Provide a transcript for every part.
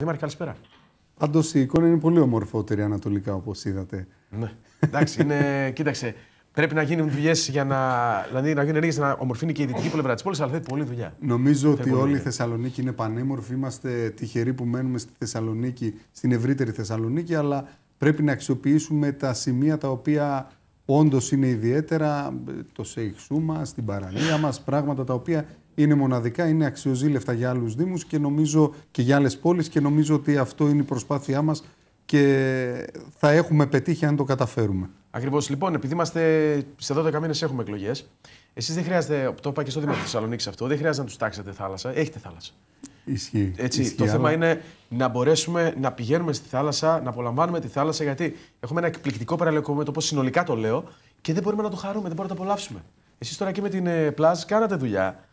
Δήμαρχε, καλησπέρα. Πάντως η εικόνα είναι πολύ ομορφότερη ανατολικά, όπως είδατε. Ναι. Εντάξει, είναι... κοίταξε. Πρέπει να γίνουν δουλειές για να, δηλαδή, να γίνουν ενέργειες να ομορφύνει και η δυτική πλευρά της πόλης, αλλά θέλει πολλή δουλειά. Νομίζω ότι όλη η Θεσσαλονίκη είναι πανέμορφη. Είμαστε τυχεροί που μένουμε στη Θεσσαλονίκη, στην ευρύτερη Θεσσαλονίκη, αλλά πρέπει να αξιοποιήσουμε τα σημεία τα οποία όντως είναι ιδιαίτερα. Το Σέιχ μα στην παραλία μας, πράγματα τα οποία είναι μοναδικά, είναι αξιοζήλευτα για άλλους Δήμους και νομίζω και για άλλες πόλεις και νομίζω ότι αυτό είναι η προσπάθειά μας και θα έχουμε πετύχει αν το καταφέρουμε. Ακριβώς λοιπόν, επειδή είμαστε σε 12 μήνες έχουμε εκλογές. Εσείς δεν χρειάζεται, το είπα και στο Δήμο Θεσσαλονίκη αυτό, δεν χρειάζεται να τους τάξετε θάλασσα. Έχετε θάλασσα. Ισχύει. Έτσι, Ισχύει, το αλλά... θέμα είναι να μπορέσουμε να πηγαίνουμε στη θάλασσα, να απολαμβάνουμε τη θάλασσα, γιατί έχουμε ένα εκπληκτικό παραλιακό μέτωπο, συνολικά το λέω, και δεν μπορούμε να το χαρούμε, δεν μπορούμε να το απολαύσουμε. Εσείς τώρα και με την ε, Πλάζ κάνατε δουλειά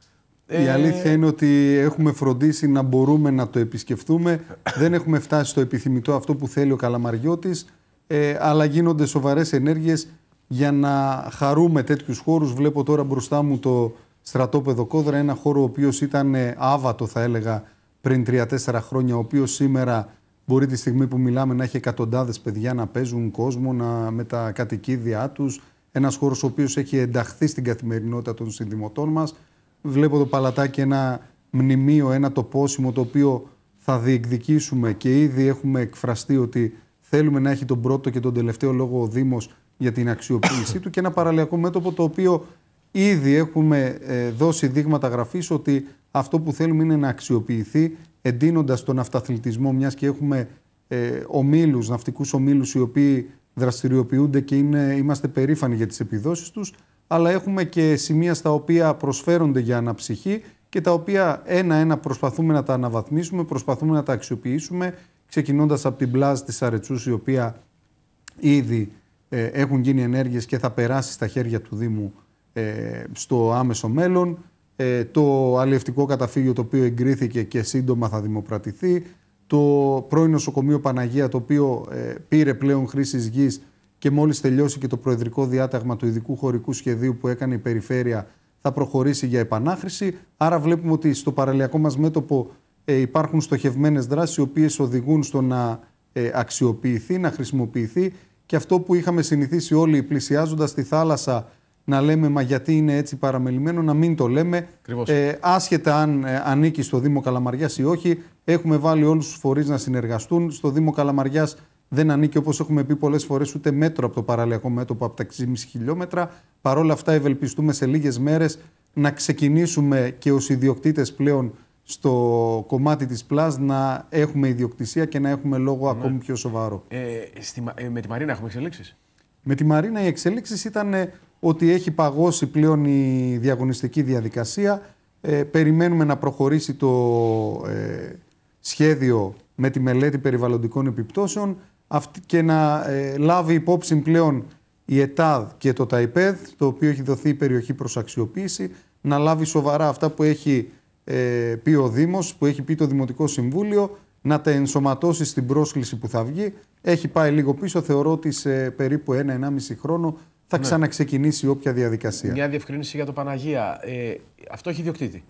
η ε, αλήθεια είναι ότι έχουμε φροντίσει να μπορούμε να το επισκεφτούμε. Δεν έχουμε φτάσει στο επιθυμητό αυτό που θέλει ο Καλαμαριώτης, ε, αλλά γίνονται σοβαρές ενέργειες για να χαρούμε τέτοιους χώρους. Βλέπω τώρα μπροστά μου το στρατόπεδο Κόδρα, ένα χώρο ο οποίος ήταν ε, άβατο θα έλεγα πριν τρία-τέσσερα χρόνια, ο οποίος σήμερα μπορεί τη στιγμή που μιλάμε να έχει εκατοντάδες παιδιά να παίζουν κόσμο να, με τα κατοικίδια τους. Ένας χώρος ο οποίος έχει ενταχθεί στην καθημερινότητα των συνδημοτών μας βλέπω το παλατάκι ένα μνημείο, ένα τοπόσιμο το οποίο θα διεκδικήσουμε και ήδη έχουμε εκφραστεί ότι θέλουμε να έχει τον πρώτο και τον τελευταίο λόγο ο Δήμος για την αξιοποίησή του και ένα παραλιακό μέτωπο το οποίο ήδη έχουμε ε, δώσει δείγματα γραφής ότι αυτό που θέλουμε είναι να αξιοποιηθεί εντείνοντας τον αυταθλητισμό μιας και έχουμε ε, ομίλους, ναυτικούς οι οποίοι δραστηριοποιούνται και είναι, είμαστε περήφανοι για τις επιδόσεις τους αλλά έχουμε και σημεία στα οποία προσφέρονται για αναψυχή και τα οποία ένα-ένα προσπαθούμε να τα αναβαθμίσουμε, προσπαθούμε να τα αξιοποιήσουμε, ξεκινώντας από την πλάζ της Αρετσούς, η οποία ήδη ε, έχουν γίνει ενέργειες και θα περάσει στα χέρια του Δήμου ε, στο άμεσο μέλλον, ε, το αλλιευτικό καταφύγιο το οποίο εγκρίθηκε και σύντομα θα δημοπρατηθεί, το πρώην νοσοκομείο Παναγία το οποίο πήρε πλέον χρήση γης και μόλις τελειώσει και το προεδρικό διάταγμα του ειδικού χωρικού σχεδίου που έκανε η Περιφέρεια θα προχωρήσει για επανάχρηση. Άρα βλέπουμε ότι στο παραλιακό μας μέτωπο ε, υπάρχουν στοχευμένες δράσεις οι οποίες οδηγούν στο να ε, αξιοποιηθεί, να χρησιμοποιηθεί και αυτό που είχαμε συνηθίσει όλοι πλησιάζοντας τη θάλασσα να λέμε «Μα γιατί είναι έτσι παραμελημένο», να μην το λέμε. Ε, άσχετα αν ε, ανήκει στο Δήμο Καλαμαριάς ή όχι, έχουμε βάλει όλους τους φορείς να συνεργαστούν. Στο Δήμο Καλαμαριάς δεν ανήκει, όπως έχουμε πει πολλές φορές, ούτε μέτρο από το παραλιακό μέτωπο από τα 6,5 χιλιόμετρα. Παρ' όλα αυτά, ευελπιστούμε σε λίγες μέρες να ξεκινήσουμε και ως ιδιοκτήτες πλέον στο κομμάτι της πλάς να έχουμε ιδιοκτησία και να έχουμε λόγο ναι. ακόμη πιο σοβαρό. Ε, στη, ε, με τη Μαρίνα έχουμε εξελίξεις. Με τη Μαρίνα οι εξελίξεις ήταν ε, ότι έχει παγώσει πλέον η διαγωνιστική διαδικασία. Ε, περιμένουμε να προχωρήσει το σχέδιο με τη μελέτη περιβαλλοντικών επιπτώσεων και να ε, λάβει υπόψη πλέον η ΕΤΑΔ και το ΤΑΙΠΕΔ, το οποίο έχει δοθεί η περιοχή προς αξιοποίηση, να λάβει σοβαρά αυτά που έχει ε, πει ο Δήμος, που έχει πει το Δημοτικό Συμβούλιο, να τα ενσωματώσει στην πρόσκληση που θα βγει. Έχει πάει λίγο πίσω, θεωρώ ότι σε περίπου ένα-ενάμιση χρόνο θα ναι. ξαναξεκινήσει όποια διαδικασία. Μια διευκρίνηση για το Παναγία. Ε, αυτό έχει ιδιοκτήτη.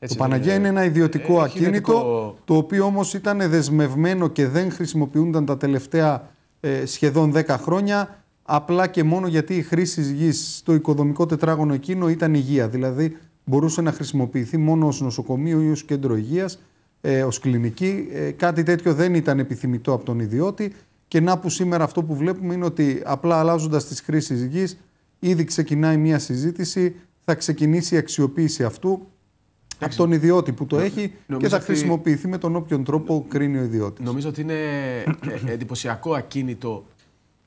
Έτσι το Παναγία είναι, ένα ιδιωτικό ε, ακίνητο, το οποίο όμως ήταν δεσμευμένο και δεν χρησιμοποιούνταν τα τελευταία ε, σχεδόν 10 χρόνια, απλά και μόνο γιατί η χρήση γης στο οικοδομικό τετράγωνο εκείνο ήταν υγεία. Δηλαδή μπορούσε να χρησιμοποιηθεί μόνο ως νοσοκομείο ή ως κέντρο υγείας, ε, ως κλινική. Ε, κάτι τέτοιο δεν ήταν επιθυμητό από τον ιδιώτη και να που σήμερα αυτό που βλέπουμε είναι ότι απλά αλλάζοντας τις χρήσεις γης ήδη ξεκινάει μια συζήτηση, θα ξεκινήσει η αξιοποίηση αυτού από τον ιδιώτη που το έχει και θα χρησιμοποιηθεί με τον όποιον τρόπο κρίνει ο ιδιώτης. Νομίζω ότι είναι ε, ε, εντυπωσιακό ακίνητο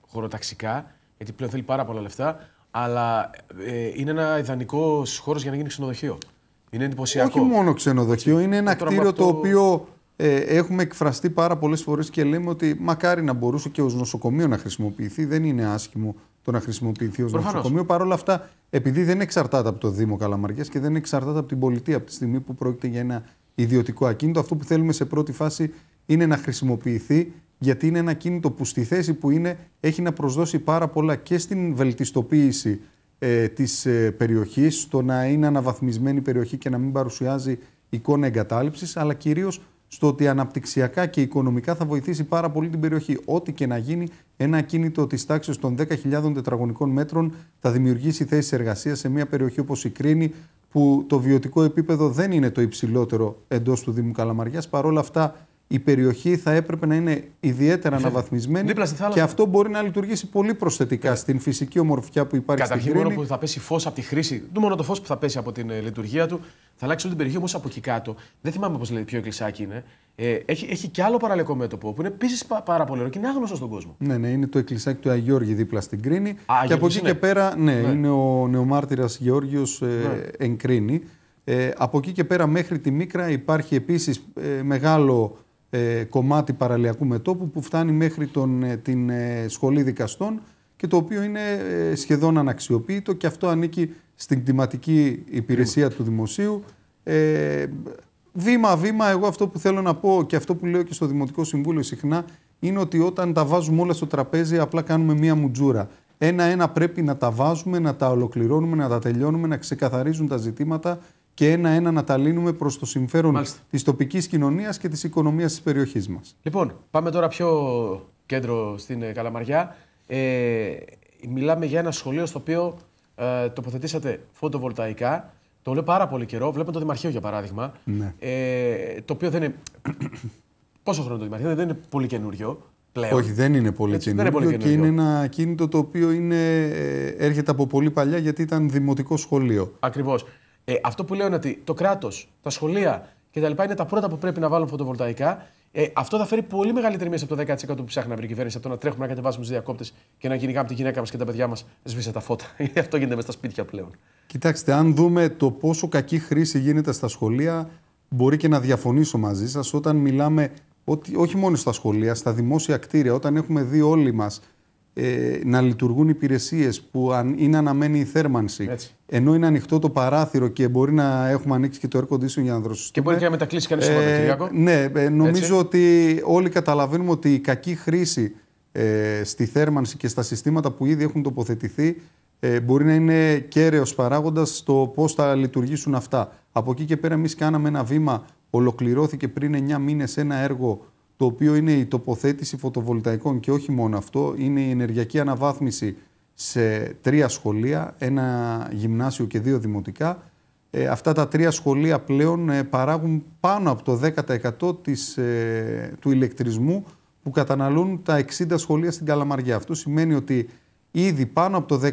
χωροταξικά, γιατί πλέον θέλει πάρα πολλά λεφτά, αλλά ε, είναι ένα ιδανικό χώρος για να γίνει ξενοδοχείο. Είναι εντυπωσιακό. Όχι μόνο ξενοδοχείο, είναι ένα ε, κτίριο το οποίο έχουμε εκφραστεί πάρα πολλές φορές και λέμε ότι μακάρι να μπορούσε και ως νοσοκομείο να χρησιμοποιηθεί. Δεν είναι άσχημο το να χρησιμοποιηθεί ως νοσοκομείο. Παρ' όλα αυτά, επειδή δεν εξαρτάται από το Δήμο Καλαμαρία και δεν εξαρτάται από την πολιτεία από τη στιγμή που πρόκειται για ένα ιδιωτικό ακίνητο, αυτό που θέλουμε σε πρώτη φάση είναι να χρησιμοποιηθεί γιατί είναι ένα κίνητο που στη θέση που είναι έχει να προσδώσει πάρα πολλά και στην βελτιστοποίηση ε, της ε, περιοχής, στο να είναι αναβαθμισμένη η περιοχή και να μην παρουσιάζει εικόνα εγκατάλειψης, αλλά κυρίως στο ότι αναπτυξιακά και οικονομικά θα βοηθήσει πάρα πολύ την περιοχή. Ό,τι και να γίνει, ένα κίνητο της τάξης των 10.000 τετραγωνικών μέτρων θα δημιουργήσει θέσεις εργασίας σε μια περιοχή όπως η Κρίνη, που το βιωτικό επίπεδο δεν είναι το υψηλότερο εντός του Δήμου Καλαμαριάς. Παρ' όλα αυτά, η περιοχή θα έπρεπε να είναι ιδιαίτερα αναβαθμισμένη και αυτό μπορεί να λειτουργήσει πολύ προσθετικά ε, στην φυσική ομορφιά που υπάρχει στην στην Καταρχήν, μόνο που θα πέσει φως από τη χρήση, το μόνο το φως που θα πέσει από την ε, λειτουργία του, θα αλλάξει όλη την περιοχή. Όμως από εκεί κάτω, δεν θυμάμαι πώς λέει, ποιο εκκλησάκι είναι. Ε, έχει, έχει και άλλο παραλιακό μέτωπο που είναι επίσης πάρα πολύ ωραίο και είναι άγνωστο στον κόσμο. Ναι, ναι, είναι το εκκλησάκι του Αγιώργη δίπλα στην Κρίνη. και από εκεί και πέρα, ναι, ναι, είναι ο νεομάρτυρας Γεώργιος ε, ναι. Ε, από εκεί και πέρα μέχρι τη Μίκρα υπάρχει επίσης μεγάλο ε, κομμάτι παραλιακού μετόπου που φτάνει μέχρι τον, ε, την ε, σχολή δικαστών και το οποίο είναι ε, σχεδόν αναξιοποιητό και αυτό ανήκει στην κτηματική υπηρεσία του Δημοσίου. Βήμα-βήμα, εγώ αυτό που θέλω να πω και αυτό που λέω και στο Δημοτικό Συμβούλιο συχνά είναι ότι όταν τα βάζουμε όλα στο τραπέζι απλά κάνουμε μία μουτζούρα. Ένα-ένα πρέπει να τα βάζουμε, να τα ολοκληρώνουμε, να τα τελειώνουμε, να ξεκαθαρίζουν τα ζητήματα και ένα-ένα να τα λύνουμε προς το συμφέρον της τοπικής κοινωνίας και της οικονομίας της περιοχής μας. Λοιπόν, πάμε τώρα πιο κέντρο στην ε, Καλαμαριά. Ε, μιλάμε για ένα σχολείο στο οποίο ε, τοποθετήσατε φωτοβολταϊκά. Το λέω πάρα πολύ καιρό. Βλέπω το Δημαρχείο για παράδειγμα. Ναι. Ε, το οποίο δεν είναι. Πόσο χρόνο το Δημαρχείο, δεν είναι πολύ καινούριο. Πλέον. Όχι, δεν είναι πολύ Έτσι, καινούριο. είναι Και είναι ένα κίνητο το οποίο είναι, ε, έρχεται από πολύ παλιά γιατί ήταν δημοτικό σχολείο. Ακριβώς. Ε, αυτό που λέω είναι ότι το κράτος, τα σχολεία κτλ. είναι τα πρώτα που πρέπει να βάλουν φωτοβολταϊκά. Ε, αυτό θα φέρει πολύ μεγαλύτερη μείωση από το 10% που ψάχνει να βρει η κυβέρνηση. Από το να τρέχουμε να κατεβάσουμε του διακόπτες και να κυνηγάμε τη γυναίκα μας και τα παιδιά μας, σβήσε τα φώτα. αυτό γίνεται με στα σπίτια πλέον. Κοιτάξτε, αν δούμε το πόσο κακή χρήση γίνεται στα σχολεία, μπορεί και να διαφωνήσω μαζί σας όταν μιλάμε ότι όχι μόνο στα σχολεία, στα δημόσια κτίρια, όταν έχουμε δει όλοι μας ε, να λειτουργούν υπηρεσίες που αν είναι αναμένη η θέρμανση, ενώ είναι ανοιχτό το παράθυρο και μπορεί να έχουμε ανοίξει και το air conditioning για να δροσιστούμε. Και μπορεί και να μετακλείσει κανείς ε, Σαββατοκύριακο. Ναι, ε, νομίζω ότι όλοι καταλαβαίνουμε ότι η κακή χρήση ε, στη θέρμανση και στα συστήματα που ήδη έχουν τοποθετηθεί ε, μπορεί να είναι κέραιος παράγοντας στο πώς θα λειτουργήσουν αυτά. Από εκεί και πέρα εμείς κάναμε ένα βήμα, ολοκληρώθηκε πριν 9 μήνες ένα έργο το οποίο είναι η τοποθέτηση φωτοβολταϊκών και όχι μόνο αυτό, είναι η ενεργειακή αναβάθμιση σε τρία σχολεία, ένα γυμνάσιο και δύο δημοτικά. Ε, αυτά τα τρία σχολεία πλέον ε, παράγουν πάνω από το 10% της, ε, του ηλεκτρισμού που καταναλώνουν τα 60 σχολεία στην Καλαμαριά. Αυτό σημαίνει ότι ήδη πάνω από το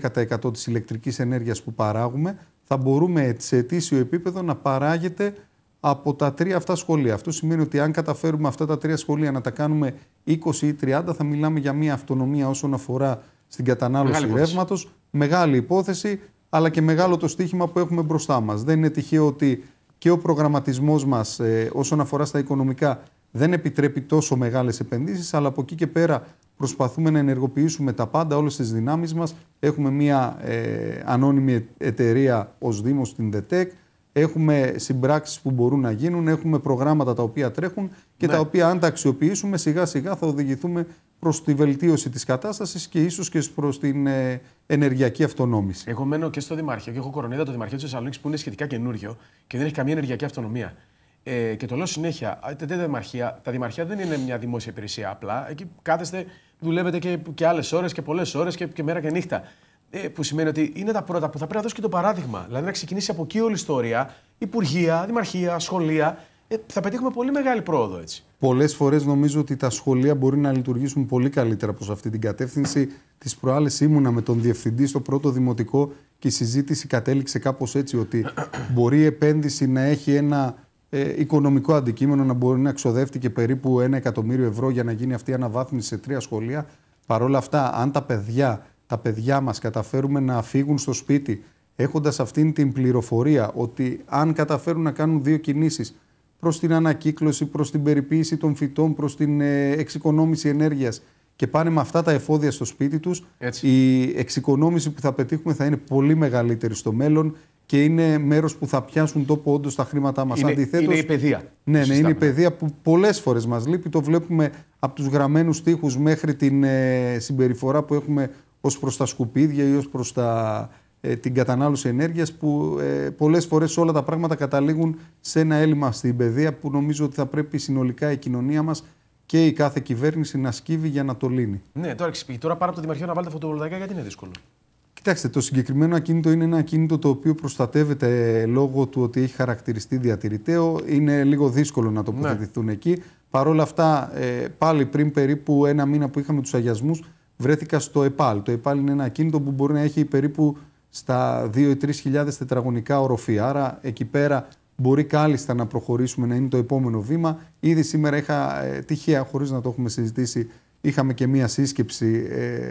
10% της ηλεκτρικής ενέργειας που παράγουμε θα μπορούμε σε αιτήσιο επίπεδο να παράγεται από τα τρία αυτά σχολεία. Αυτό σημαίνει ότι αν καταφέρουμε αυτά τα τρία σχολεία να τα κάνουμε 20 ή 30, θα μιλάμε για μια αυτονομία όσον αφορά στην κατανάλωση ρεύματος. Μεγάλη υπόθεση, αλλά και μεγάλο το στίχημα που έχουμε μπροστά μας. Δεν είναι τυχαίο ότι και ο προγραμματισμός μας ε, όσον αφορά στα οικονομικά δεν επιτρέπει τόσο μεγάλες επενδύσεις, αλλά από εκεί και πέρα προσπαθούμε να ενεργοποιήσουμε τα πάντα, όλες τις δυνάμεις μας. Έχουμε μια ε, ανώνυμη εταιρεία ως Δήμος στην ΔΕΤΕΚ έχουμε συμπράξεις που μπορούν να γίνουν, έχουμε προγράμματα τα οποία τρέχουν και τα ναι. οποία αν τα αξιοποιήσουμε σιγά σιγά θα οδηγηθούμε προς τη βελτίωση της κατάστασης και ίσως και προς την ε, ενεργειακή αυτονόμηση. Εγώ μένω και στο Δημάρχειο και έχω κορονίδα το Δημαρχείο της Θεσσαλονίκης που είναι σχετικά καινούριο και δεν έχει καμία ενεργειακή αυτονομία. Ε, και το λέω συνέχεια, τα δημαρχία, τα δημαρχία δεν είναι μια δημόσια υπηρεσία απλά. Εκεί κάθεστε, δουλεύετε και, και άλλες ώρες και πολλές ώρες και, και μέρα και νύχτα. Ε, που σημαίνει ότι είναι τα πρώτα που θα πρέπει να δώσει και το παράδειγμα. Δηλαδή να ξεκινήσει από εκεί όλη η ιστορία, υπουργεία, δημαρχία, σχολεία. Ε, θα πετύχουμε πολύ μεγάλη πρόοδο έτσι. Πολλές φορές νομίζω ότι τα σχολεία μπορεί να λειτουργήσουν πολύ καλύτερα προς αυτή την κατεύθυνση. τη προάλλες ήμουνα με τον διευθυντή στο πρώτο δημοτικό και η συζήτηση κατέληξε κάπως έτσι ότι μπορεί η επένδυση να έχει ένα ε, οικονομικό αντικείμενο να μπορεί να ξοδεύτηκε και περίπου ένα εκατομμύριο ευρώ για να γίνει αυτή η αναβάθμιση σε τρία σχολεία. Παρ' όλα αυτά, αν τα παιδιά τα παιδιά μας καταφέρουμε να φύγουν στο σπίτι έχοντας αυτήν την πληροφορία ότι αν καταφέρουν να κάνουν δύο κινήσεις προς την ανακύκλωση, προς την περιποίηση των φυτών, προς την ε, εξοικονόμηση ενέργειας και πάνε με αυτά τα εφόδια στο σπίτι τους, η εξοικονόμηση που θα πετύχουμε θα είναι πολύ μεγαλύτερη στο μέλλον και είναι μέρος που θα πιάσουν τόπο όντως τα χρήματά μας. Αντιθέτως, Είναι η παιδεία. Ναι, ναι, είναι η παιδεία που πολλές φορές μας λείπει. Το βλέπουμε από τους γραμμένους τείχου μέχρι την ε, συμπεριφορά που έχουμε ως προς τα σκουπίδια ή ως προς τα, ε, την κατανάλωση ενέργειας που ε, πολλές φορές όλα τα πράγματα καταλήγουν σε ένα έλλειμμα στην παιδεία που νομίζω ότι θα πρέπει συνολικά η κοινωνία μας και η κάθε κυβέρνηση να σκύβει για να το λύνει. Ναι, τώρα εξηγεί. Τώρα πάρα από το Δημαρχείο να βάλετε φωτοβολταϊκά γιατί είναι δύσκολο. Κοιτάξτε, το συγκεκριμένο ακίνητο είναι ένα ακίνητο το οποίο προστατεύεται λόγω του ότι έχει χαρακτηριστεί διατηρηταίο. Είναι λίγο δύσκολο να τοποθετηθούν ναι. εκεί. Παρ' όλα αυτά, ε, πάλι πριν περίπου ένα μήνα που είχαμε τους αγιασμούς, βρέθηκα στο ΕΠΑΛ. Το ΕΠΑΛ είναι ένα ακίνητο που μπορεί να έχει περίπου στα 2 ή 3 τετραγωνικά οροφή. Άρα εκεί πέρα μπορεί κάλλιστα να προχωρήσουμε να είναι το επόμενο βήμα. Ήδη σήμερα είχα ε, τυχαία, χωρίς να το έχουμε συζητήσει, είχαμε και μία σύσκεψη ε,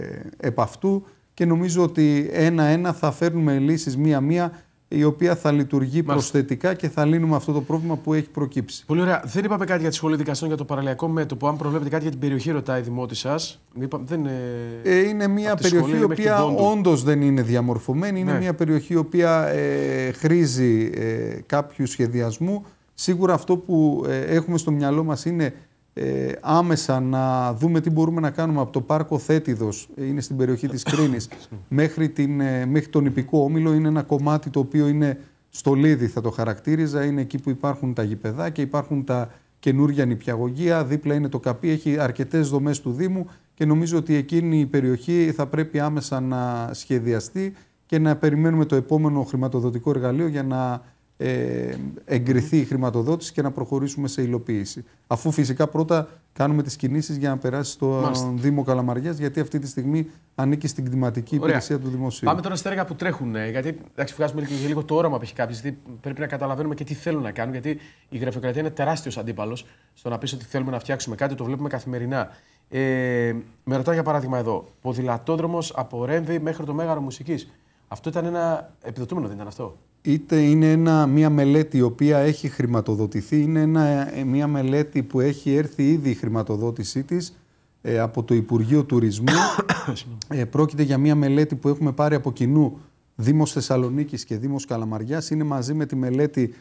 επ' αυτού και νομίζω ότι ένα-ένα θα φέρνουμε λύσεις μία-μία η οποία θα λειτουργεί προσθετικά και θα λύνουμε αυτό το πρόβλημα που έχει προκύψει. Πολύ ωραία. Δεν είπαμε κάτι για τη σχολή δικαστών για το παραλιακό μέτωπο. Αν προβλέπετε κάτι για την περιοχή, ρωτάει η Δημότη σας. Δεν είναι... Ε, είναι μια περιοχή η οποία όντως δεν είναι διαμορφωμένη. Είναι ναι. μια περιοχή η οποία ε, χρήζει ε, κάποιου σχεδιασμού. Σίγουρα αυτό που ε, έχουμε στο μυαλό μας είναι ε, άμεσα να δούμε τι μπορούμε να κάνουμε από το πάρκο Θέτιδος, ε, είναι στην περιοχή της Κρίνης, μέχρι, την, ε, μέχρι τον ιππικο Όμιλο, είναι ένα κομμάτι το οποίο είναι στο Λίδι θα το χαρακτήριζα, είναι εκεί που υπάρχουν τα και υπάρχουν τα καινούργια νηπιαγωγεία, δίπλα είναι το καπί, έχει αρκετές δομές του Δήμου και νομίζω ότι εκείνη η περιοχή θα πρέπει άμεσα να σχεδιαστεί και να περιμένουμε το επόμενο χρηματοδοτικό εργαλείο για να ε, εγκριθεί η χρηματοδότηση και να προχωρήσουμε σε υλοποίηση. Αφού φυσικά πρώτα κάνουμε τις κινήσεις για να περάσει στον Δήμο Καλαμαριάς, γιατί αυτή τη στιγμή ανήκει στην κτηματική υπηρεσία του Δημοσίου. Πάμε τώρα στα έργα που τρέχουν. Ε, γιατί εντάξει, βγάζουμε λίγο το όραμα που έχει κάποιος, γιατί πρέπει να καταλαβαίνουμε και τι θέλουν να κάνουν. Γιατί η γραφειοκρατία είναι τεράστιος αντίπαλος στο να πεις ότι θέλουμε να φτιάξουμε κάτι, το βλέπουμε καθημερινά. Ε, με ρωτά για παράδειγμα εδώ, ποδηλατόδρομος από Ρέμβη μέχρι το Μέγαρο Μουσικής. Αυτό ήταν ένα επιδοτούμενο, δεν ήταν αυτό είτε είναι μια μελέτη η οποία έχει χρηματοδοτηθεί, είναι μια ε, μελέτη που έχει έρθει ήδη η χρηματοδότησή της ε, από το Υπουργείο Τουρισμού. Ε, πρόκειται για μια μελέτη που έχουμε πάρει από κοινού Δήμος Θεσσαλονίκης και Δήμος Καλαμαριάς. Είναι μαζί με τη μελέτη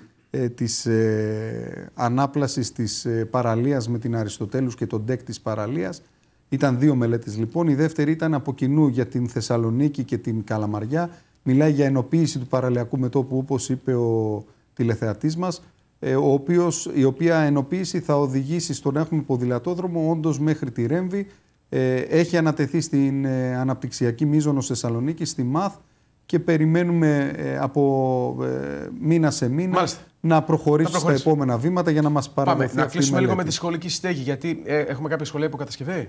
της ε, ανάπλασης της παραλίας με την Αριστοτέλους και τον ΤΕΚ της παραλίας. Ήταν δύο μελέτες λοιπόν. Η δεύτερη ήταν από κοινού για την Θεσσαλονίκη και την Καλαμαριά Μιλάει για ενοποίηση του παραλιακού μετώπου, όπως είπε ο τηλεθεατής μας, ε, ο οποίος, η οποία ενοποίηση θα οδηγήσει στο να έχουμε ποδηλατόδρομο όντως μέχρι τη Ρέμβη. Ε, έχει ανατεθεί στην ε, αναπτυξιακή μίζωνος Θεσσαλονίκη, στη ΜΑΘ και περιμένουμε από μήνα σε μήνα να προχωρήσει στα επόμενα βήματα για να μας παραδοθεί Πάμε, Να κλείσουμε λίγο με τη σχολική στέγη, γιατί έχουμε κάποια σχολεία που κατασκευαίει.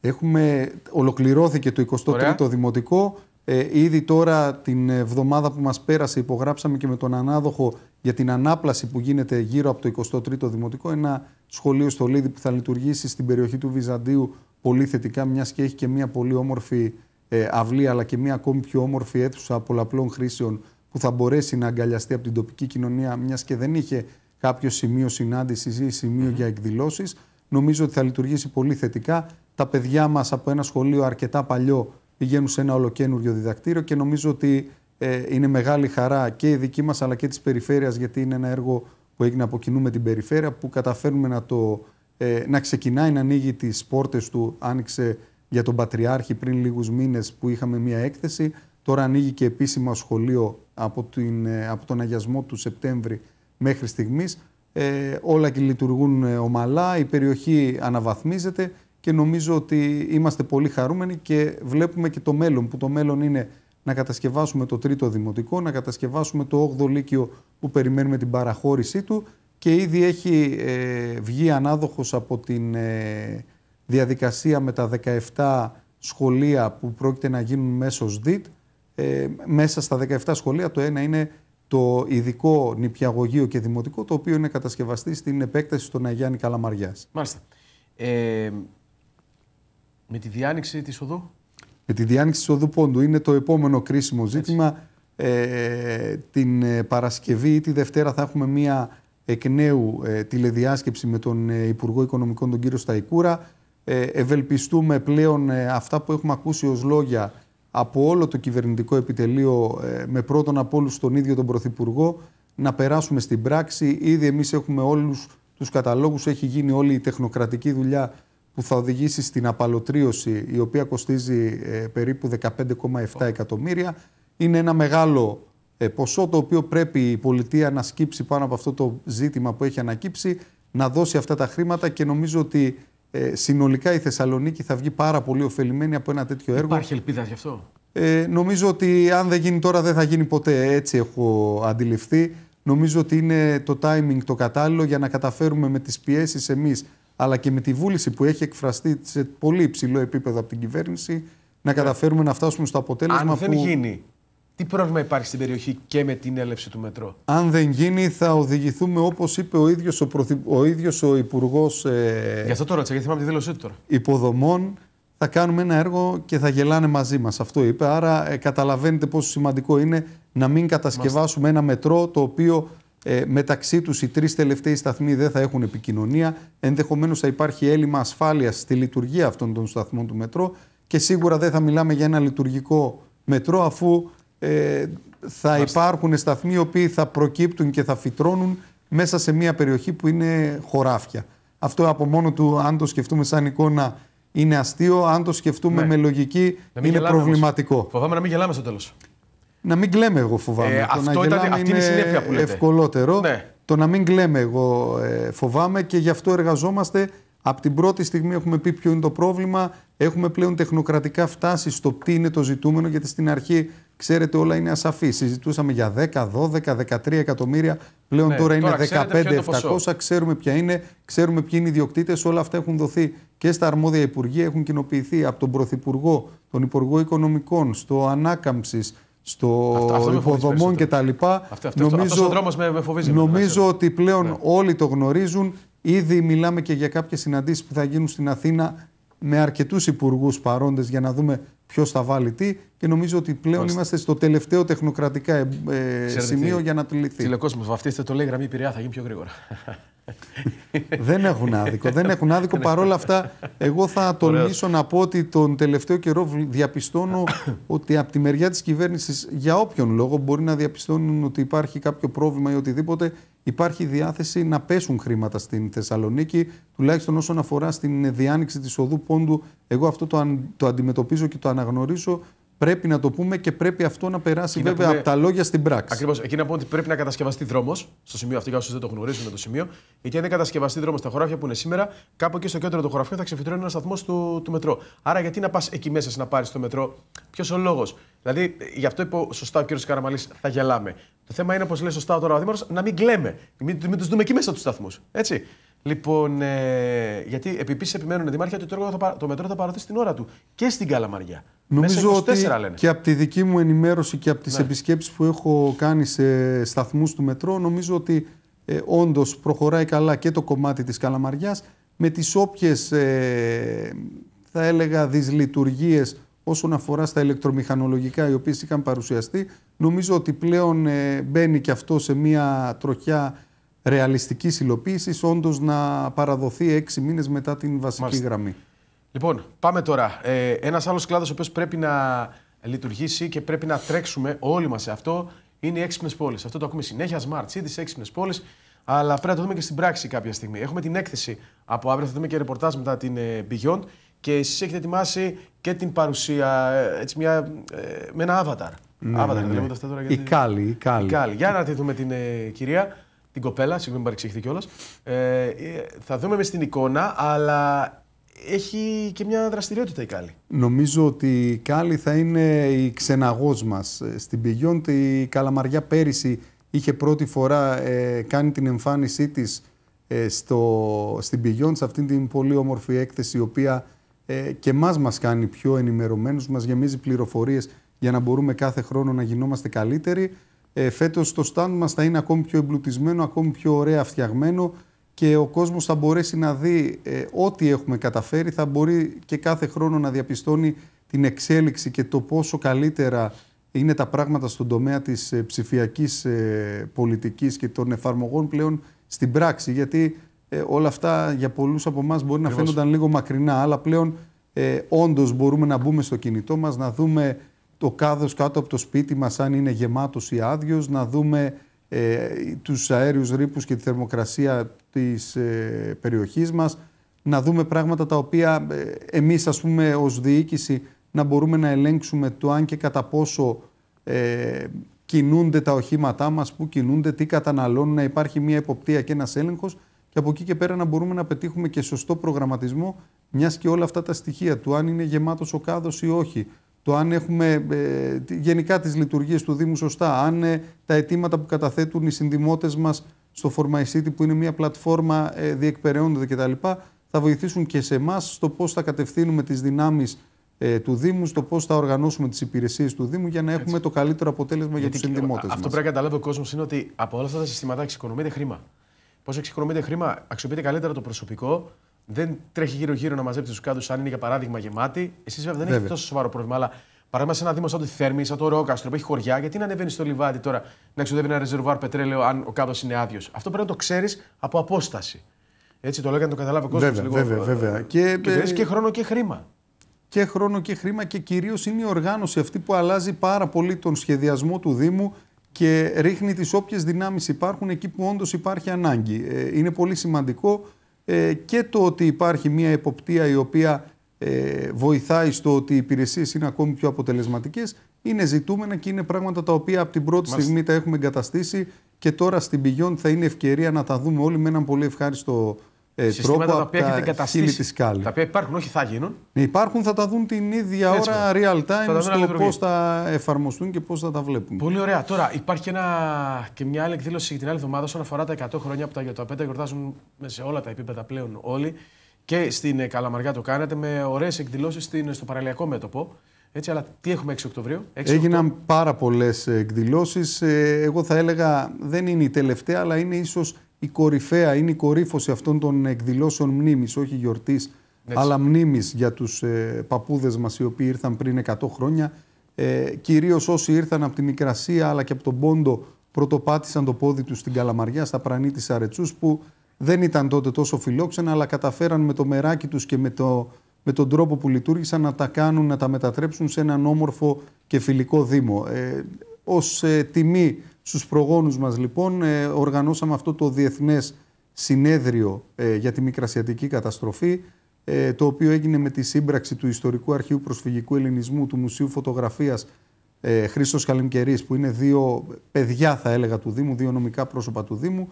Έχουμε, ολοκληρώθηκε το 23ο Δημοτικό. Ε, ήδη τώρα την εβδομάδα που μας πέρασε υπογράψαμε και με τον ανάδοχο για την ανάπλαση που γίνεται γύρω από το 23ο Δημοτικό, ένα σχολείο στο Λίδι που θα λειτουργήσει στην περιοχή του Βυζαντίου πολύ θετικά, μιας και έχει και μια πολύ όμορφη ε, αυλή αλλά και μια ακόμη πιο όμορφη αίθουσα πολλαπλών χρήσεων που θα μπορέσει να αγκαλιαστεί από την τοπική κοινωνία, μιας και δεν είχε κάποιο σημείο συνάντησης ή σημείο για εκδηλώσεις. Νομίζω ότι θα λειτουργήσει πολύ θετικά. Τα παιδιά μας από ένα σχολείο αρκετά παλιό πηγαίνουν σε ένα ολοκένουργιο διδακτήριο και νομίζω ότι ε, είναι μεγάλη χαρά και η δική μας αλλά και της περιφέρειας γιατί είναι ένα έργο που έγινε από κοινού με την περιφέρεια που καταφέρνουμε να, το, ε, να ξεκινάει να ανοίγει τις πόρτες του. Άνοιξε για τον Πατριάρχη πριν λίγους μήνες που είχαμε μια έκθεση. Τώρα ανοίγει και επίσημα σχολείο από, την, ε, από τον αγιασμό του Σεπτέμβρη μέχρι στιγμής. όλα και λειτουργούν ομαλά, η περιοχή αναβαθμίζεται και νομίζω ότι είμαστε πολύ χαρούμενοι και βλέπουμε και το μέλλον, που το μέλλον είναι να κατασκευάσουμε το τρίτο δημοτικό, να κατασκευάσουμε το 8ο Λύκειο που περιμένουμε την παραχώρησή του και ήδη έχει ε, βγει ανάδοχος από την ε, διαδικασία με τα 17 σχολεία που πρόκειται να γίνουν μέσως ΣΔΙΤ. Ε, μέσα στα 17 σχολεία το ένα είναι το ειδικό νηπιαγωγείο και δημοτικό, το οποίο είναι κατασκευαστή στην επέκταση των Αγιάννη Καλαμαριάς. Μάλιστα. Ε, με τη διάνοιξη της οδού. Με τη διάνοιξη της οδού πόντου. Είναι το επόμενο κρίσιμο ζήτημα. Ε, την ε, Παρασκευή ή τη Δευτέρα θα έχουμε μία εκ νέου ε, τηλεδιάσκεψη με τον ε, Υπουργό Οικονομικών, τον κύριο Σταϊκούρα. Ε, ευελπιστούμε πλέον αυτά που έχουμε ακούσει ως λόγια από όλο το κυβερνητικό επιτελείο με πρώτον από όλους τον ίδιο τον Πρωθυπουργό να περάσουμε στην πράξη. Ήδη εμείς έχουμε όλους τους καταλόγους, έχει γίνει όλη η τεχνοκρατική δουλειά που θα οδηγήσει στην απαλωτρίωση η οποία κοστίζει ε, περίπου 15,7 εκατομμύρια. Είναι ένα μεγάλο ε, ποσό το οποίο πρέπει η πολιτεία να σκύψει πάνω από αυτό το ζήτημα που έχει ανακύψει, να δώσει αυτά τα χρήματα και νομίζω ότι ε, συνολικά η Θεσσαλονίκη θα βγει πάρα πολύ ωφελημένη από ένα τέτοιο έργο. Υπάρχει ελπίδα γι' αυτό. Ε, νομίζω ότι αν δεν γίνει τώρα δεν θα γίνει ποτέ. Έτσι έχω αντιληφθεί. Νομίζω ότι είναι το timing το κατάλληλο για να καταφέρουμε με τις πιέσεις εμείς αλλά και με τη βούληση που έχει εκφραστεί σε πολύ υψηλό επίπεδο από την κυβέρνηση να καταφέρουμε να φτάσουμε στο αποτέλεσμα. Αν δεν που... γίνει, τι πρόβλημα υπάρχει στην περιοχή και με την έλευση του μετρό. Αν δεν γίνει, θα οδηγηθούμε όπως είπε ο ίδιος ο, ο, ίδιος ο Υπουργός. Ε... αυτό τη δήλωσή τώρα. Υποδομών. Θα κάνουμε ένα έργο και θα γελάνε μαζί μας. Αυτό είπε. Άρα, ε, καταλαβαίνετε πόσο σημαντικό είναι να μην κατασκευάσουμε ένα μετρό το οποίο ε, μεταξύ τους οι τρεις τελευταίοι σταθμοί δεν θα έχουν επικοινωνία. Ενδεχομένως θα υπάρχει έλλειμμα ασφάλειας στη λειτουργία αυτών των σταθμών του μετρό και σίγουρα δεν θα μιλάμε για ένα λειτουργικό μετρό, αφού ε, θα υπάρχουν σταθμοί οι οποίοι θα προκύπτουν και θα φυτρώνουν μέσα σε μια περιοχή που είναι χωράφια. Αυτό από μόνο του, αν το σκεφτούμε σαν εικόνα, είναι αστείο. Αν το σκεφτούμε ναι. με λογική, είναι γελάμε, προβληματικό. Φοβάμαι να μην γελάμε στο τέλος. Να μην κλαίμε, εγώ φοβάμαι. Ε, ήταν, αυτή είναι η συνέπεια που λέτε. Ευκολότερο. Ναι. Το να μην κλαίμε, εγώ ε, φοβάμαι και γι' αυτό εργαζόμαστε. Από την πρώτη στιγμή έχουμε πει ποιο είναι το πρόβλημα. Έχουμε πλέον τεχνοκρατικά φτάσει στο τι είναι το ζητούμενο, γιατί στην αρχή ξέρετε όλα είναι ασαφή. Συζητούσαμε για 10, 12, 13 εκατομμύρια. Πλέον ναι, τώρα είναι 15-700. Ξέρουμε ποια είναι, ξέρουμε ποιοι είναι οι ιδιοκτήτες. Όλα αυτά έχουν δοθεί και στα αρμόδια υπουργεία, έχουν κοινοποιηθεί από τον Πρωθυπουργό, τον Υπουργό Οικονομικών, στο Ανάκαμψης, στο αυτό, αυτό τα λοιπά. Νομίζω, ο δρόμος με, Νομίζω ότι πλέον ναι. όλοι το γνωρίζουν. Ήδη μιλάμε και για κάποιες συναντήσεις που θα γίνουν στην Αθήνα με αρκετούς υπουργούς παρόντες για να δούμε ποιος θα βάλει τι και νομίζω ότι πλέον είμαστε στο τελευταίο τεχνοκρατικά ε, ε, σημείο για να το λυθεί. Τηλεκόσμος, βαφτίστε το λέει γραμμή Πειραιά, θα γίνει πιο γρήγορα δεν έχουν άδικο. Δεν έχουν άδικο. Παρόλα αυτά, εγώ θα τολμήσω να πω ότι τον τελευταίο καιρό διαπιστώνω ότι από τη μεριά της κυβέρνησης, για όποιον λόγο μπορεί να διαπιστώνουν ότι υπάρχει κάποιο πρόβλημα ή οτιδήποτε, υπάρχει διάθεση να πέσουν χρήματα στην Θεσσαλονίκη, τουλάχιστον όσον αφορά στην διάνοιξη της οδού πόντου. Εγώ αυτό το, το αντιμετωπίζω και το αναγνωρίζω Πρέπει να το πούμε και πρέπει αυτό να περάσει βέβαια πούμε... από τα λόγια στην πράξη. Ακριβώς. Εκεί να πω ότι πρέπει να κατασκευαστεί δρόμος. Στο σημείο αυτό, για όσους δεν το γνωρίζουν το σημείο. Γιατί αν δεν κατασκευαστεί δρόμος στα χωράφια που είναι σήμερα, κάπου εκεί στο κέντρο των χωραφιών θα ξεφυτρώνει ένας σταθμός του, του μετρό. Άρα, γιατί να πας εκεί μέσα να πάρεις το μετρό, Ποιος ο λόγος. Δηλαδή, γι' αυτό είπε σωστά ο κ. Καραμαλής, θα γελάμε. Το θέμα είναι, όπως λέει σωστά τώρα ο Δήμαρχος, να μην κλαίμε. Μην, μην τους δούμε εκεί μέσα τους σταθμούς. Έτσι. Λοιπόν, ε, γιατί επίσης επιμένουν οι δημάρχοι ότι το, θα, το μετρό θα παρωθεί στην ώρα του και στην Καλαμαριά. Νομίζω ότι λένε. και από τη δική μου ενημέρωση και από τις ναι. επισκέψεις που έχω κάνει σε σταθμούς του μετρό, νομίζω ότι ε, όντως προχωράει καλά και το κομμάτι της Καλαμαριάς με τις όποιες ε, θα έλεγα δυσλειτουργίες όσον αφορά στα ηλεκτρομηχανολογικά οι οποίες είχαν παρουσιαστεί. Νομίζω ότι πλέον ε, μπαίνει και αυτό σε μια τροχιά ρεαλιστικής υλοποίησης όντως να παραδοθεί έξι μήνες μετά την βασική γραμμή. Λοιπόν, πάμε τώρα. Ε, ένας άλλος κλάδος ο οποίος πρέπει να λειτουργήσει και πρέπει να τρέξουμε όλοι μας σε αυτό είναι οι έξυπνες πόλεις. Αυτό το ακούμε συνέχεια, smart cities, έξυπνες πόλεις, αλλά πρέπει να το δούμε και στην πράξη κάποια στιγμή. Έχουμε την έκθεση από αύριο, θα δούμε και ρεπορτάζ μετά την ε, Beyond και εσείς έχετε ετοιμάσει και την παρουσία ε, έτσι μια, ε, με ένα avatar. Ναι, avatar, ναι, ναι. τώρα, γιατί... Η Κάλλη. Για να τη δούμε την κυρία την κοπέλα, συγγνώμη παρεξηγηθήκε κιόλας. Ε, θα δούμε μες στην εικόνα, αλλά έχει και μια δραστηριότητα η Κάλλη. Νομίζω ότι η Κάλλη θα είναι η ξεναγός μας ε, στην Πηγιόντ. Η Καλαμαριά πέρυσι είχε πρώτη φορά ε, κάνει την εμφάνισή της ε, στο, στην Πηγιόντ, σε αυτήν την πολύ όμορφη έκθεση, η οποία ε, και μας μας κάνει πιο ενημερωμένους, μας γεμίζει πληροφορίες για να μπορούμε κάθε χρόνο να γινόμαστε καλύτεροι ε, φέτος το στάν μας θα είναι ακόμη πιο εμπλουτισμένο, ακόμη πιο ωραία φτιαγμένο και ο κόσμος θα μπορέσει να δει ε, ό,τι έχουμε καταφέρει, θα μπορεί και κάθε χρόνο να διαπιστώνει την εξέλιξη και το πόσο καλύτερα είναι τα πράγματα στον τομέα της ε, ψηφιακής ε, πολιτικής και των εφαρμογών πλέον στην πράξη, γιατί ε, όλα αυτά για πολλούς από εμάς μπορεί να φαίνονταν λίγο μακρινά, αλλά πλέον όντως μπορούμε να μπούμε στο κινητό μας, να δούμε το κάδος κάτω από το σπίτι μας αν είναι γεμάτος ή άδειος, να δούμε ε, τους αέριους ρήπους και τη θερμοκρασία της ε, περιοχής μας, να δούμε πράγματα τα οποία εμεί εμείς ας πούμε ως διοίκηση να μπορούμε να ελέγξουμε το αν και κατά πόσο ε, κινούνται τα οχήματά μας, που κινούνται, τι καταναλώνουν, να υπάρχει μια εποπτεία και ένας έλεγχος και από εκεί και πέρα να μπορούμε να πετύχουμε και σωστό προγραμματισμό μιας και όλα αυτά τα στοιχεία του αν είναι γεμάτος ο κάδος ή όχι, το αν έχουμε ε, γενικά τις λειτουργίες του Δήμου σωστά, αν ε, τα αιτήματα που καταθέτουν οι συνδημότες μας στο For e που είναι μια πλατφόρμα ε, διεκπεραιώνονται κτλ. θα βοηθήσουν και σε εμάς στο πώς θα κατευθύνουμε τις δυνάμεις ε, του Δήμου, στο πώς θα οργανώσουμε τις υπηρεσίες του Δήμου για να έχουμε το καλύτερο αποτέλεσμα Γιατί για του συνδημότες. Αυτό πρέπει να καταλάβει ο κόσμος είναι ότι από όλα αυτά τα συστήματα εξοικονομείται χρήμα. Πώς εξοικονομείται χρήμα, αξιοποιείται καλύτερα το προσωπικό, δεν τρέχει γύρω-γύρω να μαζέψει τους κάδους, αν είναι για παράδειγμα γεμάτη. Εσείς βέβαια δεν έχετε τόσο σοβαρό πρόβλημα, αλλά παράδειγμα σε ένα δήμο σαν τη Θέρμη, σαν το Ρόκαστρο που έχει χωριά, γιατί να ανεβαίνει στο λιβάδι τώρα να ξοδεύει ένα ρεζερβάρ πετρέλαιο αν ο κάδος είναι άδειος. Αυτό πρέπει να το ξέρεις από απόσταση. Έτσι το λέω για να το καταλάβει ο κόσμος. Βέβαια, βέβαια, ε, βέβαια. Και, και, και χρόνο και χρήμα. Και χρόνο και χρήμα και κυρίως είναι η οργάνωση αυτή που αλλάζει πάρα πολύ τον σχεδιασμό του Δήμου και ρίχνει τις όποιες δυνάμεις υπάρχουν εκεί που όντως υπάρχει ανάγκη. Ε, είναι πολύ σημαντικό ε, και το ότι υπάρχει μια εποπτεία η οποία ε, βοηθάει στο ότι οι υπηρεσίες είναι ακόμη πιο αποτελεσματικές, είναι ζητούμενα και είναι πράγματα τα οποία από την πρώτη στιγμή τα έχουμε εγκαταστήσει και τώρα στην πηγιόν θα είναι ευκαιρία να τα δούμε όλοι με έναν πολύ ευχάριστο ε, τρόπο τα οποία έχετε τα της Τα οποία υπάρχουν, όχι θα γίνουν. Ναι, υπάρχουν, θα τα δουν την ίδια Έτσι, ώρα λοιπόν. real time στο πώς θα εφαρμοστούν και πώς θα τα βλέπουν. Πολύ ωραία. Τώρα υπάρχει ένα, και μια άλλη εκδήλωση την άλλη εβδομάδα όσον αφορά τα 100 χρόνια που τα Αγιοταπέτα. Γιορτάζουν σε όλα τα επίπεδα πλέον όλοι. Και στην ε, Καλαμαριά το κάνατε με ωραίες εκδηλώσεις ε, στο παραλιακό μέτωπο. Έτσι, αλλά τι έχουμε 6 Οκτωβρίου. 6 Έγιναν πάρα πολλές εκδηλώσεις. Ε, εγώ θα έλεγα δεν είναι η τελευταία, αλλά είναι ίσως η κορυφαία, είναι η κορύφωση αυτών των εκδηλώσεων μνήμης, όχι γιορτής, αλλά μνήμης για τους ε, παππούδες μας οι οποίοι ήρθαν πριν 100 χρόνια. Ε, κυρίως όσοι ήρθαν από τη Μικρασία αλλά και από τον Πόντο πρωτοπάτησαν το πόδι τους στην Καλαμαριά, στα πρανή της Αρετσου, που δεν ήταν τότε τόσο φιλόξενα αλλά καταφέραν με το μεράκι τους και με, το, με τον τρόπο που λειτουργήσαν να τα κάνουν, να τα μετατρέψουν σε έναν όμορφο και φιλικό Δήμο. Ε, ως ε, τιμή στους προγόνους μας λοιπόν ε, οργανώσαμε αυτό το διεθνές συνέδριο ε, για τη μικρασιατική καταστροφή ε, το οποίο έγινε με τη σύμπραξη του Ιστορικού Αρχείου Προσφυγικού Ελληνισμού του Μουσείου Φωτογραφίας ε, Χρήστος Καλυμκερής που είναι δύο παιδιά θα έλεγα του Δήμου, δύο νομικά πρόσωπα του Δήμου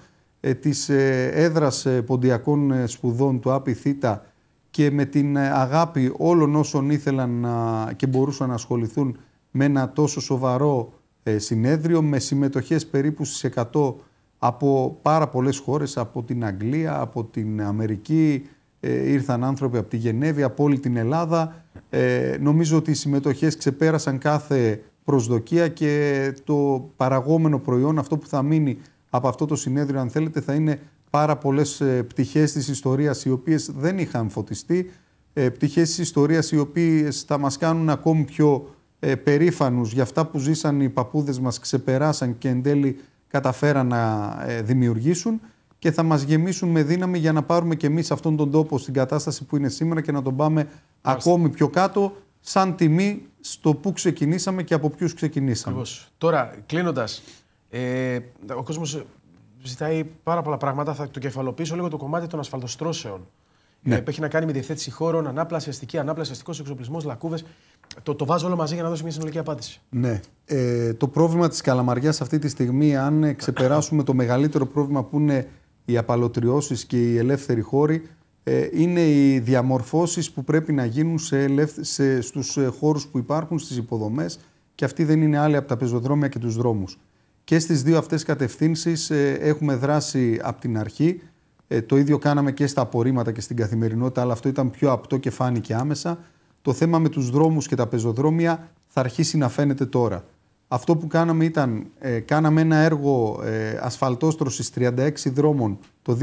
της έδρας ποντιακών σπουδών του ΑΠη και με την αγάπη όλων όσων ήθελαν να, και μπορούσαν να ασχοληθούν με ένα τόσο σοβαρό ε, συνέδριο με συμμετοχές περίπου στις 100 από πάρα πολλές χώρες, από την Αγγλία, από την Αμερική, ε, ήρθαν άνθρωποι από τη Γενέβη, από όλη την Ελλάδα. Ε, νομίζω ότι οι συμμετοχές ξεπέρασαν κάθε προσδοκία και το παραγόμενο προϊόν, αυτό που θα μείνει από αυτό το συνέδριο, αν θέλετε, θα είναι πάρα πολλές πτυχές της ιστορίας οι οποίες δεν είχαν φωτιστεί, πτυχές της ιστορίας οι οποίες θα μας κάνουν ακόμη πιο ε, περήφανους για αυτά που ζήσαν οι παππούδες μας, ξεπεράσαν και εν τέλει καταφέραν να ε, δημιουργήσουν και θα μας γεμίσουν με δύναμη για να πάρουμε και εμείς αυτόν τον τόπο στην κατάσταση που είναι σήμερα και να τον πάμε ακόμη πιο κάτω σαν τιμή στο πού ξεκινήσαμε και από ποιους ξεκινήσαμε. Τώρα, κλείνοντας, ε, ο κόσμος ζητάει πάρα πολλά πράγματα. Θα το κεφαλοποιήσω λίγο το κομμάτι των ασφαλτοστρώσεων. Ναι. Ε, που έχει να κάνει με διαθέτηση χώρων, ανάπλαση, αστική ανάπλαση, αστικός εξοπλισμός, λακκούβες. Το, βάζω όλο μαζί για να δώσει μια συνολική απάντηση. Ναι. Ε, το πρόβλημα της καλαμαριάς αυτή τη στιγμή, αν ξεπεράσουμε το μεγαλύτερο πρόβλημα που είναι οι απαλωτριώσεις και οι ελεύθεροι χώροι, ε, είναι οι διαμορφώσεις που πρέπει να γίνουν σε, σε, στους ε, χώρους που υπάρχουν, στις υποδομές και αυτή δεν είναι άλλη από τα πεζοδρόμια και τους δρόμους. Και στις δύο αυτές κατευθύνσεις ε, έχουμε δράσει από την αρχή. Ε, το ίδιο κάναμε και στα απορρίμματα και στην καθημερινότητα, αλλά αυτό ήταν πιο απτό και φάνηκε άμεσα το θέμα με τους δρόμους και τα πεζοδρόμια θα αρχίσει να φαίνεται τώρα. Αυτό που κάναμε ήταν, ε, κάναμε ένα έργο ε, ασφαλτόστρωσης 36 δρόμων το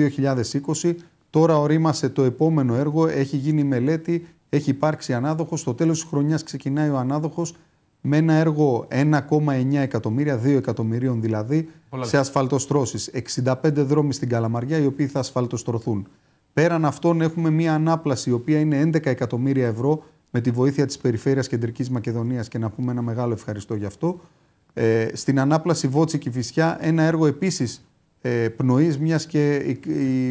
2020, τώρα ορίμασε το επόμενο έργο, έχει γίνει μελέτη, έχει υπάρξει ανάδοχος, στο τέλος της χρονιάς ξεκινάει ο ανάδοχος με ένα έργο 1,9 εκατομμύρια, 2 εκατομμυρίων δηλαδή, σε ασφαλτοστρώσεις. 65 δρόμοι στην Καλαμαριά οι οποίοι θα ασφαλτοστρωθούν. Πέραν αυτών έχουμε μία ανάπλαση η οποία είναι 11 εκατομμύρια ευρώ με τη βοήθεια της Περιφέρειας Κεντρικής Μακεδονίας και να πούμε ένα μεγάλο ευχαριστώ γι' αυτό. Ε, στην ανάπλαση Βότση και Φυσιά, ένα έργο επίσης ε, πνοής, μιας και η,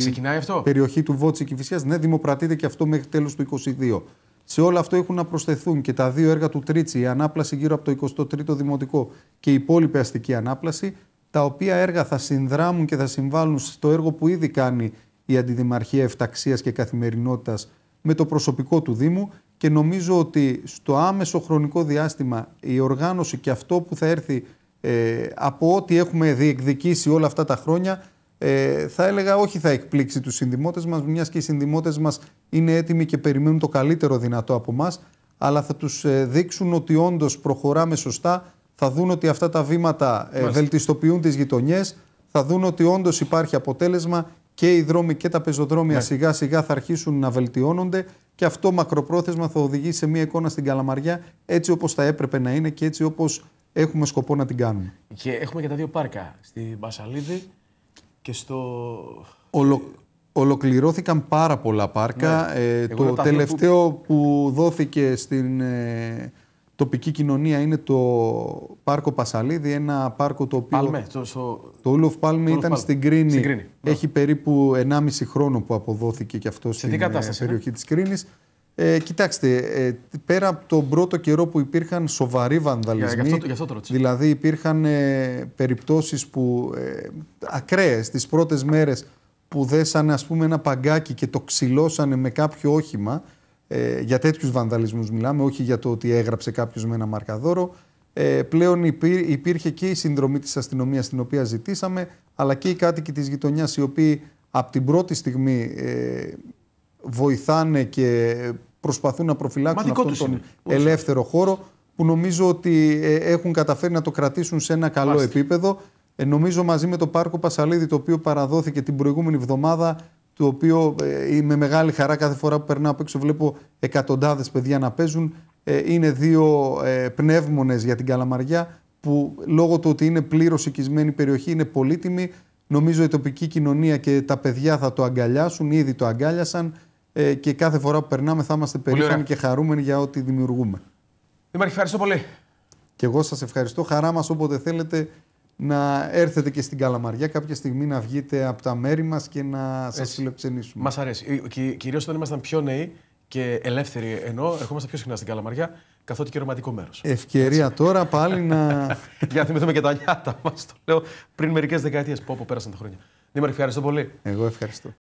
περιοχή του Βότση και Φυσιάς, ναι, δημοπρατείται και αυτό μέχρι τέλος του 2022. Σε όλο αυτό έχουν να προσθεθούν και τα δύο έργα του Τρίτσι, η ανάπλαση γύρω από το 23ο Δημοτικό και η υπόλοιπη αστική ανάπλαση, τα οποία έργα θα συνδράμουν και θα συμβάλλουν στο έργο που ήδη κάνει η Αντιδημαρχία Εφταξίας και Καθημερινότητας με το προσωπικό του Δήμου και νομίζω ότι στο άμεσο χρονικό διάστημα η οργάνωση και αυτό που θα έρθει ε, από ό,τι έχουμε διεκδικήσει όλα αυτά τα χρόνια ε, θα έλεγα όχι θα εκπλήξει τους συνδημότες μας μιας και οι συνδημότες μας είναι έτοιμοι και περιμένουν το καλύτερο δυνατό από μας αλλά θα τους ε, δείξουν ότι όντως προχωράμε σωστά θα δουν ότι αυτά τα βήματα βελτιστοποιούν τις γειτονιές θα δουν ότι όντως υπάρχει αποτέλεσμα και οι δρόμοι και τα πεζοδρόμια ναι. σιγά σιγά θα αρχίσουν να βελτιώνονται και αυτό μακροπρόθεσμα θα οδηγήσει σε μια εικόνα στην Καλαμαριά έτσι όπως θα έπρεπε να είναι και έτσι όπως έχουμε σκοπό να την κάνουμε. Και έχουμε και τα δύο πάρκα, στη Μπασαλίδη και στο... Ολο... Ολοκληρώθηκαν πάρα πολλά πάρκα. Ναι. Ε, το τελευταίο που... που δόθηκε στην... Ε, τοπική κοινωνία είναι το πάρκο Πασαλίδη, ένα πάρκο το οποίο. Palme, το, στο... το Ούλοφ Πάλμε ήταν Palme. στην Κρίνη. Στην Κρίνη. Ναι. Έχει περίπου 1,5 χρόνο που αποδόθηκε και αυτό στην ε, ναι. περιοχή της Κρίνης. Ε, κοιτάξτε, ε, πέρα από τον πρώτο καιρό που υπήρχαν σοβαροί βανδαλισμοί, για, αυτό, για αυτό δηλαδή υπήρχαν ε, περιπτώσεις που ε, ακραίες τις πρώτες μέρες που δέσανε ας πούμε ένα παγκάκι και το ξυλώσανε με κάποιο όχημα, ε, για τέτοιους βανδαλισμούς μιλάμε, όχι για το ότι έγραψε κάποιος με ένα μαρκαδόρο. Ε, πλέον υπήρχε και η συνδρομή της αστυνομίας την οποία ζητήσαμε, αλλά και οι κάτοικοι της γειτονιάς οι οποίοι από την πρώτη στιγμή ε, βοηθάνε και προσπαθούν να προφυλάξουν αυτόν τον ελεύθερο χώρο που νομίζω ότι ε, έχουν καταφέρει να το κρατήσουν σε ένα καλό επίπεδο. Ε, νομίζω μαζί με το πάρκο Πασαλίδη, το οποίο παραδόθηκε την προηγούμενη εβδομάδα, το οποίο ε, με μεγάλη χαρά κάθε φορά που περνάω από έξω βλέπω εκατοντάδες παιδιά να παίζουν. Ε, είναι δύο ε, πνεύμονες για την Καλαμαριά που λόγω του ότι είναι πλήρως οικισμένη περιοχή είναι πολύτιμη. Νομίζω η τοπική κοινωνία και τα παιδιά θα το αγκαλιάσουν, ήδη το αγκάλιασαν ε, και κάθε φορά που περνάμε θα είμαστε περήφανοι και χαρούμενοι για ό,τι δημιουργούμε. Δήμαρχε, ευχαριστώ πολύ. Και εγώ σας ευχαριστώ. Χαρά μας όποτε θέλετε να έρθετε και στην Καλαμαριά κάποια στιγμή να βγείτε από τα μέρη μας και να σας φιλοξενήσουμε. Μας αρέσει. Ε, κυ- κυρίως όταν ήμασταν πιο νέοι και ελεύθεροι ενώ ερχόμαστε πιο συχνά στην Καλαμαριά καθότι και ρομαντικό μέρος. Ευκαιρία τώρα πάλι να... Για να θυμηθούμε και τα νιάτα μας, το λέω πριν μερικές δεκαετίες. που πέρασαν τα χρόνια. Δήμαρχε, ευχαριστώ πολύ. Εγώ ευχαριστώ.